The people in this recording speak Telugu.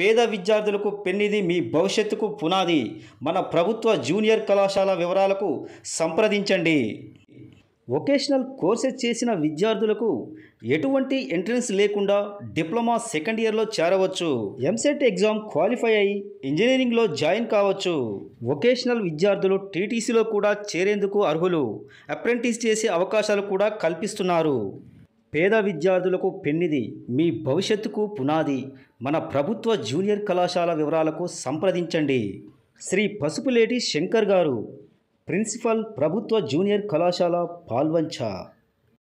పేద విద్యార్థులకు పెన్నిది మీ భవిష్యత్తుకు పునాది మన ప్రభుత్వ జూనియర్ కళాశాల వివరాలకు సంప్రదించండి వొకేషనల్ కోర్సెస్ చేసిన విద్యార్థులకు ఎటువంటి ఎంట్రన్స్ లేకుండా డిప్లొమా సెకండ్ ఇయర్లో చేరవచ్చు ఎంసెట్ ఎగ్జామ్ క్వాలిఫై అయి ఇంజనీరింగ్లో జాయిన్ కావచ్చు వొకేషనల్ విద్యార్థులు టీటీసీలో కూడా చేరేందుకు అర్హులు అప్రెంటిస్ చేసే అవకాశాలు కూడా కల్పిస్తున్నారు పేద విద్యార్థులకు పెన్నిది మీ భవిష్యత్తుకు పునాది మన ప్రభుత్వ జూనియర్ కళాశాల వివరాలకు సంప్రదించండి శ్రీ పసుపులేటి శంకర్ గారు ప్రిన్సిపల్ ప్రభుత్వ జూనియర్ కళాశాల పాల్వంచ